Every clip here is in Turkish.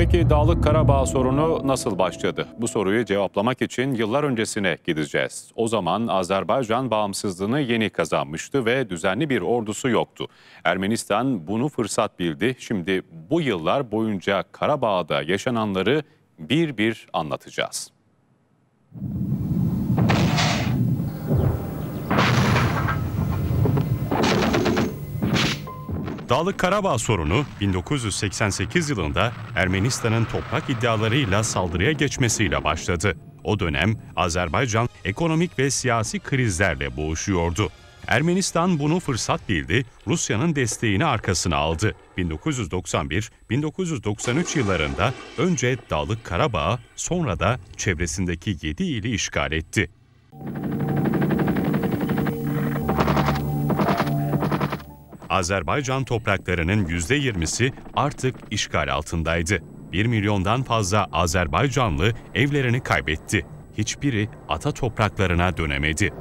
Peki Dağlık Karabağ sorunu nasıl başladı? Bu soruyu cevaplamak için yıllar öncesine gideceğiz. O zaman Azerbaycan bağımsızlığını yeni kazanmıştı ve düzenli bir ordusu yoktu. Ermenistan bunu fırsat bildi. Şimdi bu yıllar boyunca Karabağ'da yaşananları bir bir anlatacağız. Dağlık Karabağ sorunu 1988 yılında Ermenistan'ın toprak iddialarıyla saldırıya geçmesiyle başladı. O dönem Azerbaycan ekonomik ve siyasi krizlerle boğuşuyordu. Ermenistan bunu fırsat bildi, Rusya'nın desteğini arkasına aldı. 1991-1993 yıllarında önce Dağlık Karabağ, sonra da çevresindeki 7 ili işgal etti. Azerbaycan topraklarının %20'si artık işgal altındaydı. 1 milyondan fazla Azerbaycanlı evlerini kaybetti. Hiçbiri ata topraklarına dönemedi.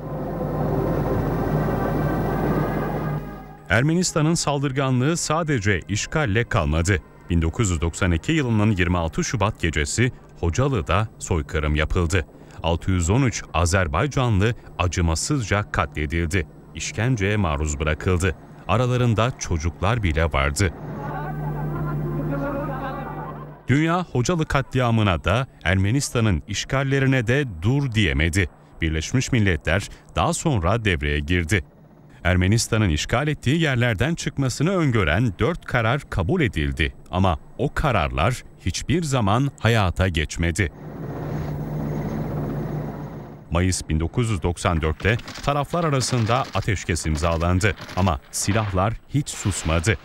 Ermenistan'ın saldırganlığı sadece işgalle kalmadı. 1992 yılının 26 Şubat gecesi Hocalı'da soykırım yapıldı. 613 Azerbaycanlı acımasızca katledildi. İşkenceye maruz bırakıldı aralarında çocuklar bile vardı. Dünya Hocalı katliamına da Ermenistan'ın işgallerine de dur diyemedi. Birleşmiş Milletler daha sonra devreye girdi. Ermenistan'ın işgal ettiği yerlerden çıkmasını öngören dört karar kabul edildi ama o kararlar hiçbir zaman hayata geçmedi. Mayıs 1994'te taraflar arasında ateşkes imzalandı ama silahlar hiç susmadı.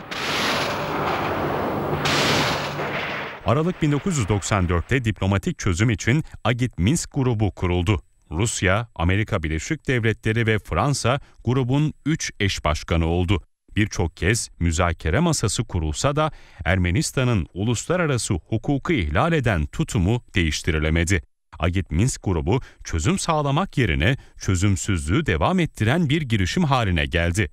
Aralık 1994'te diplomatik çözüm için Agit Minsk grubu kuruldu. Rusya, Amerika Birleşik Devletleri ve Fransa grubun 3 eş başkanı oldu. Birçok kez müzakere masası kurulsa da Ermenistan'ın uluslararası hukuku ihlal eden tutumu değiştirilemedi. Agit Minsk grubu çözüm sağlamak yerine çözümsüzlüğü devam ettiren bir girişim haline geldi.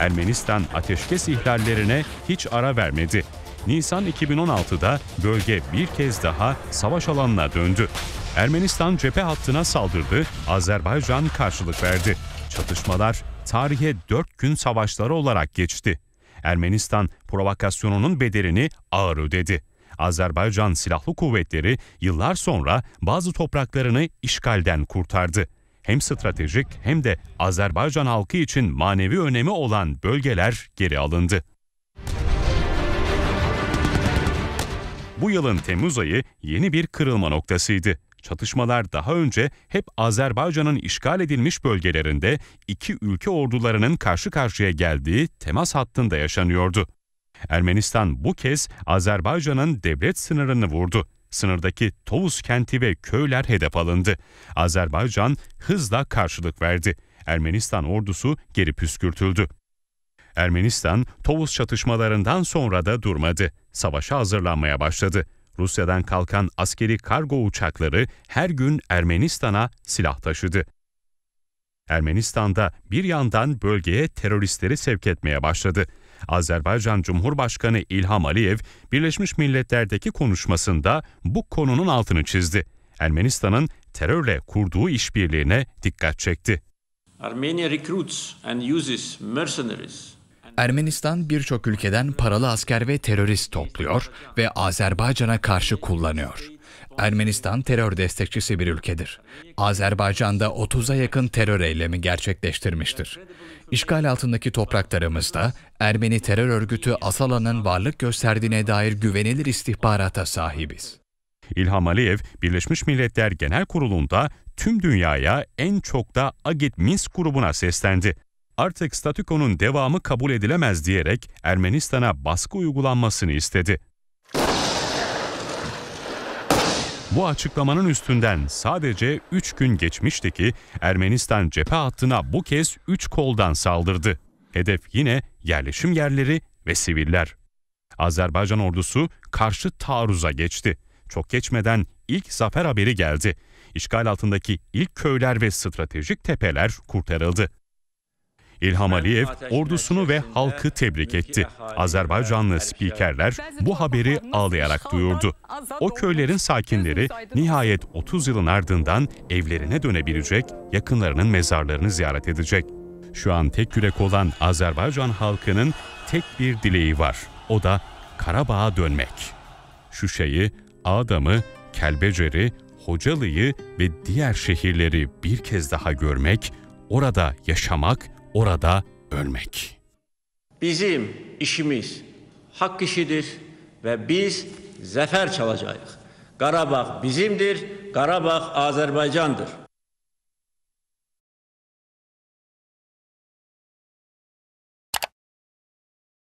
Ermenistan ateşkes ihlallerine hiç ara vermedi. Nisan 2016'da bölge bir kez daha savaş alanına döndü. Ermenistan cephe hattına saldırdı, Azerbaycan karşılık verdi. Çatışmalar tarihe dört gün savaşları olarak geçti. Ermenistan provokasyonunun bedelini ağır ödedi. Azerbaycan Silahlı Kuvvetleri yıllar sonra bazı topraklarını işgalden kurtardı. Hem stratejik hem de Azerbaycan halkı için manevi önemi olan bölgeler geri alındı. Bu yılın Temmuz ayı yeni bir kırılma noktasıydı. Çatışmalar daha önce hep Azerbaycan'ın işgal edilmiş bölgelerinde iki ülke ordularının karşı karşıya geldiği temas hattında yaşanıyordu. Ermenistan bu kez Azerbaycan'ın devlet sınırını vurdu. Sınırdaki Tovuz kenti ve köyler hedef alındı. Azerbaycan hızla karşılık verdi. Ermenistan ordusu geri püskürtüldü. Ermenistan Tovuz çatışmalarından sonra da durmadı. Savaşa hazırlanmaya başladı. Rusya'dan kalkan askeri kargo uçakları her gün Ermenistan'a silah taşıdı. Ermenistan'da bir yandan bölgeye teröristleri sevk etmeye başladı. Azerbaycan Cumhurbaşkanı İlham Aliyev Birleşmiş Milletler'deki konuşmasında bu konunun altını çizdi. Ermenistan'ın terörle kurduğu işbirliğine dikkat çekti. Armenia recruits and uses mercenaries Ermenistan birçok ülkeden paralı asker ve terörist topluyor ve Azerbaycan'a karşı kullanıyor. Ermenistan terör destekçisi bir ülkedir. Azerbaycan'da 30'a yakın terör eylemi gerçekleştirmiştir. İşgal altındaki topraklarımızda Ermeni terör örgütü Asala'nın varlık gösterdiğine dair güvenilir istihbarata sahibiz. İlham Aliyev, Birleşmiş Milletler Genel Kurulu'nda tüm dünyaya en çok da Agit Minsk grubuna seslendi artık statükonun devamı kabul edilemez diyerek Ermenistan'a baskı uygulanmasını istedi. Bu açıklamanın üstünden sadece 3 gün geçmişti ki Ermenistan cephe hattına bu kez 3 koldan saldırdı. Hedef yine yerleşim yerleri ve siviller. Azerbaycan ordusu karşı taarruza geçti. Çok geçmeden ilk zafer haberi geldi. İşgal altındaki ilk köyler ve stratejik tepeler kurtarıldı. İlham Aliyev ordusunu ve halkı tebrik etti. Azerbaycanlı şey spikerler bu haberi ağlayarak duyurdu. O köylerin sakinleri nihayet 30 yılın ardından evlerine dönebilecek, yakınlarının mezarlarını ziyaret edecek. Şu an tek yürek olan Azerbaycan halkının tek bir dileği var. O da Karabağ'a dönmek. Şuşa'yı, Adam'ı, Kelbecer'i, Hocalı'yı ve diğer şehirleri bir kez daha görmek, orada yaşamak, orada ölmek. Bizim işimiz hak işidir ve biz zafer çalacağız. Qarabağ bizimdir, Qarabağ Azerbaycandır.